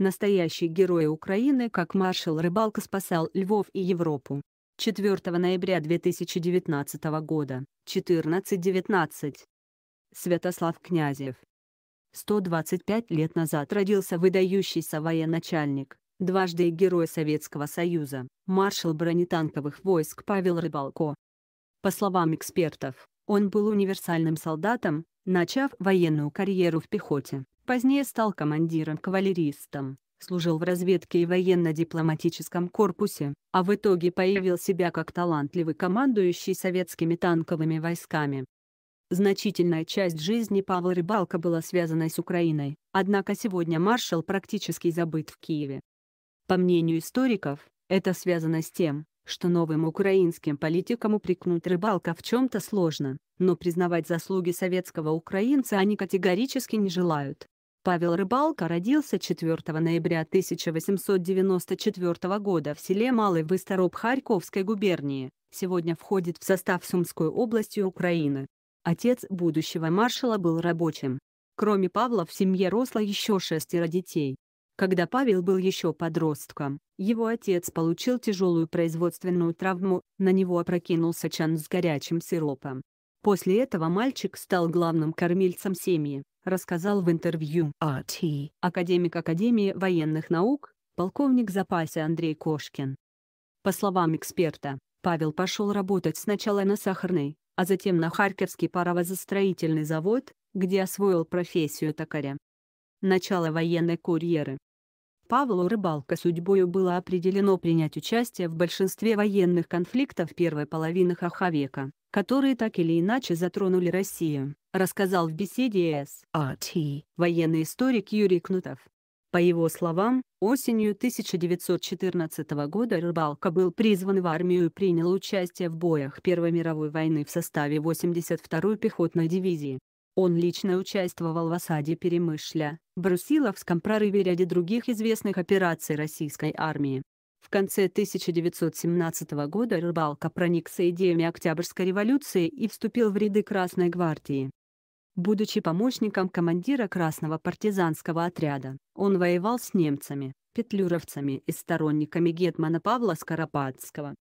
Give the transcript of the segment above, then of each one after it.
Настоящий герой Украины как маршал Рыбалка спасал Львов и Европу. 4 ноября 2019 года, 14.19. Святослав Князев. 125 лет назад родился выдающийся военачальник, дважды Герой Советского Союза, маршал бронетанковых войск Павел Рыбалко. По словам экспертов, он был универсальным солдатом, начав военную карьеру в пехоте, Позднее стал командиром-кавалеристом, служил в разведке и военно-дипломатическом корпусе, а в итоге появил себя как талантливый командующий советскими танковыми войсками. Значительная часть жизни Павла Рыбалка была связана с Украиной, однако сегодня маршал практически забыт в Киеве. По мнению историков, это связано с тем, что новым украинским политикам упрекнуть рыбалка в чем-то сложно, но признавать заслуги советского украинца они категорически не желают. Павел Рыбалка родился 4 ноября 1894 года в селе Малый Выстороп Харьковской губернии, сегодня входит в состав Сумской области Украины. Отец будущего маршала был рабочим. Кроме Павла в семье росло еще шестеро детей. Когда Павел был еще подростком, его отец получил тяжелую производственную травму, на него опрокинулся чан с горячим сиропом. После этого мальчик стал главным кормильцем семьи, рассказал в интервью RT а академик Академии военных наук, полковник запаса Андрей Кошкин. По словам эксперта, Павел пошел работать сначала на сахарный, а затем на Харьковский паровозостроительный завод, где освоил профессию токаря. Начало военной карьеры. Павлу Рыбалка судьбою было определено принять участие в большинстве военных конфликтов первой половины века, которые так или иначе затронули Россию, рассказал в беседе с А.Т. военный историк Юрий Кнутов. По его словам, осенью 1914 года Рыбалка был призван в армию и принял участие в боях Первой мировой войны в составе 82-й пехотной дивизии. Он лично участвовал в осаде Перемышля, Брусиловском прорыве и ряде других известных операций российской армии. В конце 1917 года Рыбалка проникся идеями Октябрьской революции и вступил в ряды Красной гвардии. Будучи помощником командира Красного партизанского отряда, он воевал с немцами, петлюровцами и сторонниками Гетмана Павла Скоропадского.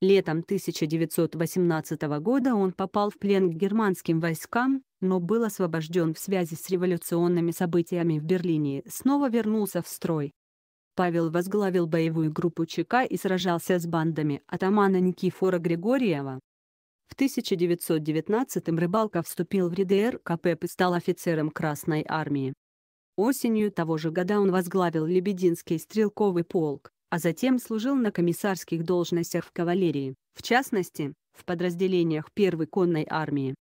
Летом 1918 года он попал в плен к германским войскам, но был освобожден в связи с революционными событиями в Берлине и снова вернулся в строй. Павел возглавил боевую группу ЧК и сражался с бандами атамана Никифора Григорьева, в 1919-м Рыбалка вступил в РДР КПП и стал офицером Красной армии. Осенью того же года он возглавил Лебединский стрелковый полк, а затем служил на комиссарских должностях в кавалерии, в частности, в подразделениях Первой конной армии.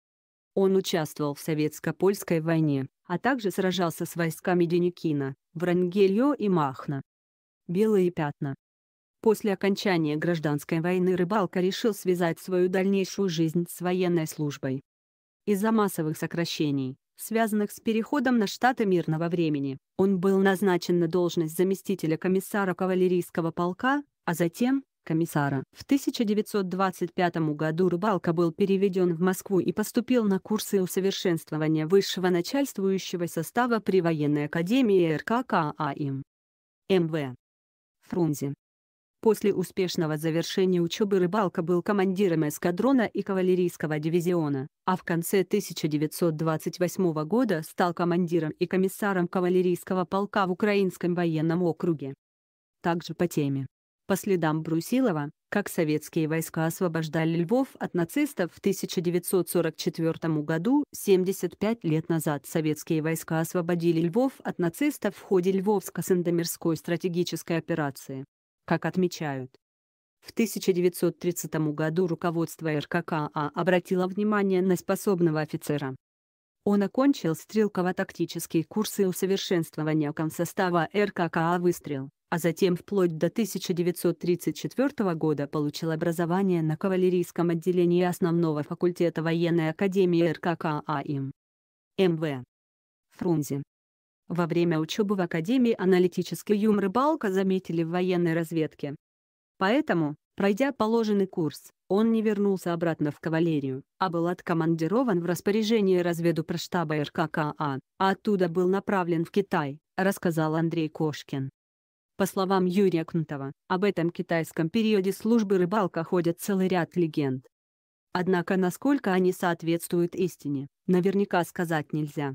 Он участвовал в Советско-Польской войне, а также сражался с войсками Деникина, Врангельо и Махна. Белые пятна. После окончания гражданской войны рыбалка решил связать свою дальнейшую жизнь с военной службой. Из-за массовых сокращений, связанных с переходом на штаты мирного времени, он был назначен на должность заместителя комиссара кавалерийского полка, а затем комиссара. В 1925 году Рыбалка был переведен в Москву и поступил на курсы усовершенствования высшего начальствующего состава при военной академии РККА а им. МВ. Фрунзе. После успешного завершения учебы Рыбалка был командиром эскадрона и кавалерийского дивизиона, а в конце 1928 года стал командиром и комиссаром кавалерийского полка в Украинском военном округе. Также по теме. По следам Брусилова, как советские войска освобождали Львов от нацистов в 1944 году, 75 лет назад советские войска освободили Львов от нацистов в ходе Львовско-Сандомирской стратегической операции. Как отмечают, в 1930 году руководство РККА обратило внимание на способного офицера. Он окончил стрелково-тактические курсы усовершенствования комсостава РККА «Выстрел», а затем вплоть до 1934 года получил образование на кавалерийском отделении основного факультета военной академии РККА им. МВ. Фрунзе. Во время учебы в Академии аналитический юмор рыбалка заметили в военной разведке. Поэтому, пройдя положенный курс, он не вернулся обратно в кавалерию, а был откомандирован в распоряжение разведу РККА, а оттуда был направлен в Китай, рассказал Андрей Кошкин. По словам Юрия Кнутова, об этом китайском периоде службы рыбалка ходят целый ряд легенд. Однако насколько они соответствуют истине, наверняка сказать нельзя.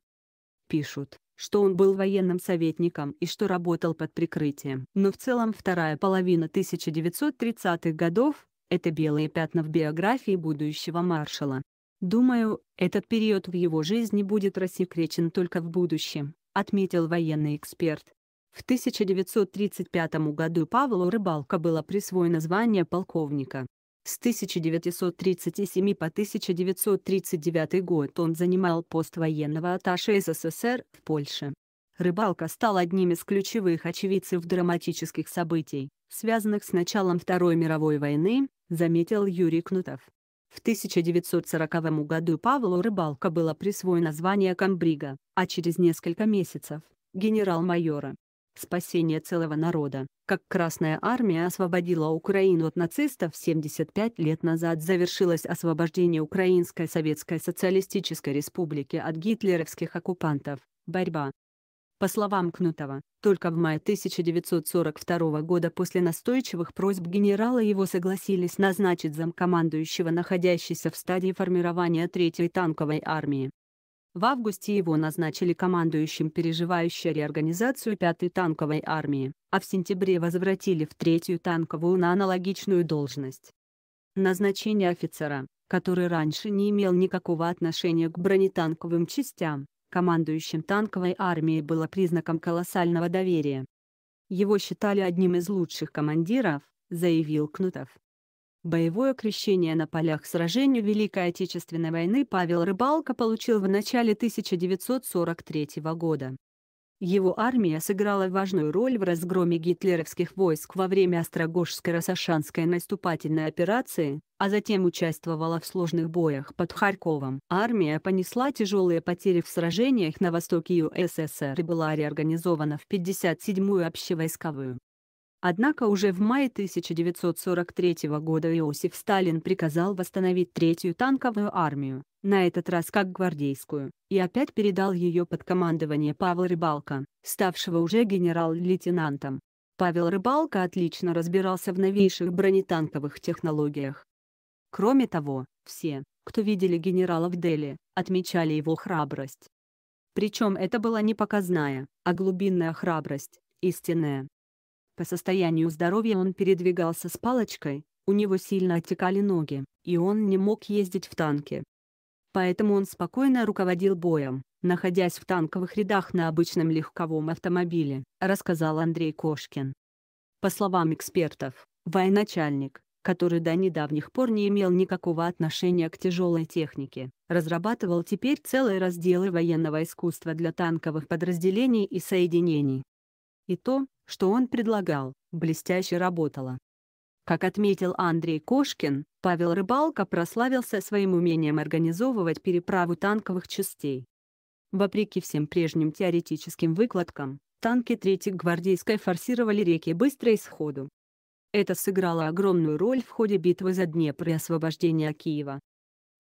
Пишут, что он был военным советником и что работал под прикрытием. Но в целом вторая половина 1930-х годов — это белые пятна в биографии будущего маршала. «Думаю, этот период в его жизни будет рассекречен только в будущем», — отметил военный эксперт. В 1935 году Павлу Рыбалка было присвоено звание полковника. С 1937 по 1939 год он занимал пост военного атташе СССР в Польше. Рыбалка стал одним из ключевых очевидцев драматических событий, связанных с началом Второй мировой войны, заметил Юрий Кнутов. В 1940 году Павлу Рыбалка было присвоено звание комбрига, а через несколько месяцев – генерал-майора спасение целого народа. Как Красная Армия освободила Украину от нацистов 75 лет назад, завершилось освобождение Украинской Советской Социалистической Республики от гитлеровских оккупантов. Борьба. По словам Кнутова, только в мае 1942 года после настойчивых просьб генерала его согласились назначить замкомандующего находящейся в стадии формирования Третьей танковой армии. В августе его назначили командующим переживающей реорганизацию 5-й танковой армии, а в сентябре возвратили в 3-ю танковую на аналогичную должность. Назначение офицера, который раньше не имел никакого отношения к бронетанковым частям, командующим танковой армией было признаком колоссального доверия. Его считали одним из лучших командиров, заявил Кнутов. Боевое крещение на полях сражений Великой Отечественной войны Павел Рыбалко получил в начале 1943 года. Его армия сыграла важную роль в разгроме гитлеровских войск во время Острогожской-Росошанской наступательной операции, а затем участвовала в сложных боях под Харьковом. Армия понесла тяжелые потери в сражениях на востоке ЮССР и была реорганизована в 57-ю общевойсковую. Однако уже в мае 1943 года Иосиф Сталин приказал восстановить Третью танковую армию, на этот раз как гвардейскую, и опять передал ее под командование Павла Рыбалка, ставшего уже генерал-лейтенантом. Павел Рыбалка отлично разбирался в новейших бронетанковых технологиях. Кроме того, все, кто видели генерала в Дели, отмечали его храбрость. Причем это была не показная, а глубинная храбрость, истинная, по состоянию здоровья он передвигался с палочкой, у него сильно отекали ноги, и он не мог ездить в танке. Поэтому он спокойно руководил боем, находясь в танковых рядах на обычном легковом автомобиле, рассказал Андрей Кошкин. По словам экспертов, военачальник, который до недавних пор не имел никакого отношения к тяжелой технике, разрабатывал теперь целые разделы военного искусства для танковых подразделений и соединений. И то, что он предлагал, блестяще работало. Как отметил Андрей Кошкин, Павел Рыбалко прославился своим умением организовывать переправу танковых частей. Вопреки всем прежним теоретическим выкладкам, танки 3-й гвардейской форсировали реки быстро и сходу. Это сыграло огромную роль в ходе битвы за Днепр и освобождения Киева.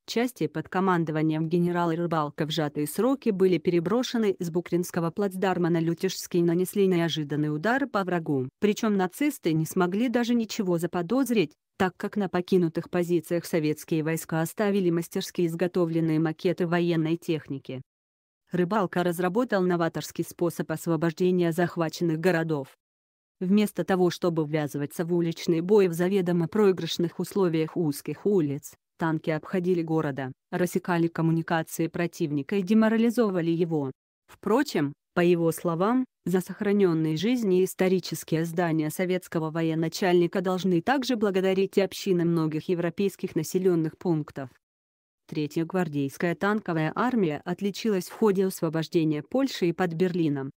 Части под командованием генерала Рыбалка в сжатые сроки были переброшены из Букринского плацдарма на Лютежский и нанесли неожиданный удар по врагу. Причем нацисты не смогли даже ничего заподозрить, так как на покинутых позициях советские войска оставили мастерски изготовленные макеты военной техники. Рыбалка разработал новаторский способ освобождения захваченных городов. Вместо того, чтобы ввязываться в уличный бой в заведомо проигрышных условиях узких улиц, Танки обходили города, рассекали коммуникации противника и деморализовывали его. Впрочем, по его словам, за сохраненные жизни исторические здания советского военачальника должны также благодарить и общины многих европейских населенных пунктов. Третья гвардейская танковая армия отличилась в ходе освобождения Польши и под Берлином.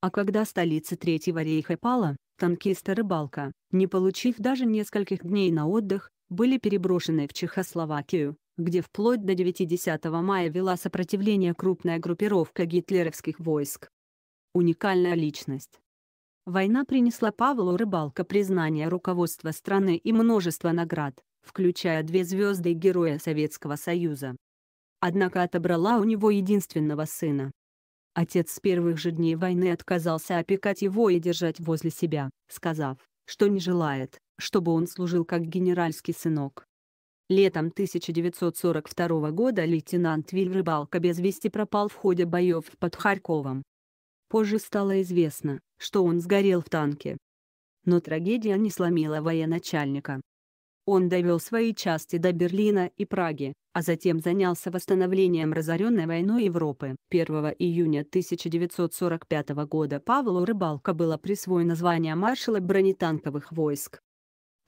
А когда столица Третьего рейха пала, танкисты «Рыбалка», не получив даже нескольких дней на отдых, были переброшены в Чехословакию, где вплоть до 90 мая вела сопротивление крупная группировка гитлеровских войск. Уникальная личность. Война принесла Павлу Рыбалко признание руководства страны и множество наград, включая две звезды Героя Советского Союза. Однако отобрала у него единственного сына. Отец с первых же дней войны отказался опекать его и держать возле себя, сказав, что не желает, чтобы он служил как генеральский сынок. Летом 1942 года лейтенант Виль Рыбалка без вести пропал в ходе боев под Харьковом. Позже стало известно, что он сгорел в танке. Но трагедия не сломила военачальника. Он довел свои части до Берлина и Праги, а затем занялся восстановлением разоренной войной Европы. 1 июня 1945 года Павлу Рыбалка было присвоено звание маршала бронетанковых войск.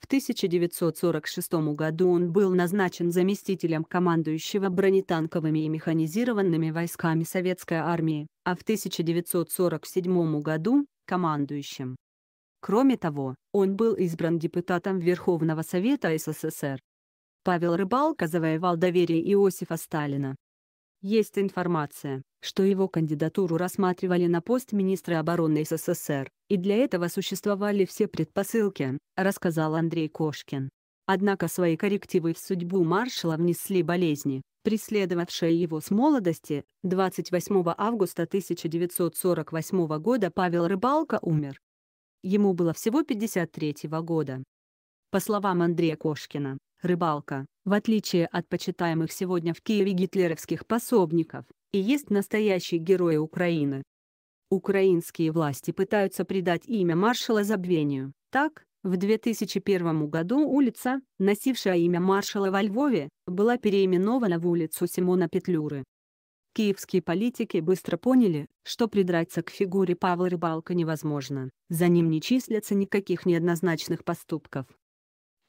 В 1946 году он был назначен заместителем командующего бронетанковыми и механизированными войсками Советской армии, а в 1947 году – командующим. Кроме того, он был избран депутатом Верховного Совета СССР. Павел Рыбалка завоевал доверие Иосифа Сталина, есть информация, что его кандидатуру рассматривали на пост министра обороны СССР, и для этого существовали все предпосылки, рассказал Андрей Кошкин. Однако свои коррективы в судьбу маршала внесли болезни, преследовавшие его с молодости. 28 августа 1948 года Павел Рыбалка умер. Ему было всего 53 года. По словам Андрея Кошкина, рыбалка, в отличие от почитаемых сегодня в Киеве гитлеровских пособников, и есть настоящие герои Украины. Украинские власти пытаются придать имя маршала забвению. Так, в 2001 году улица, носившая имя маршала во Львове, была переименована в улицу Симона Петлюры. Киевские политики быстро поняли, что придраться к фигуре Павла Рыбалка невозможно, за ним не числятся никаких неоднозначных поступков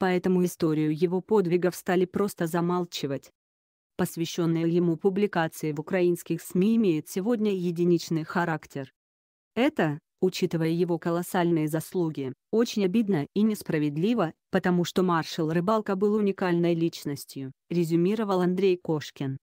поэтому историю его подвигов стали просто замалчивать. Посвященные ему публикации в украинских СМИ имеют сегодня единичный характер. Это, учитывая его колоссальные заслуги, очень обидно и несправедливо, потому что маршал Рыбалка был уникальной личностью, резюмировал Андрей Кошкин.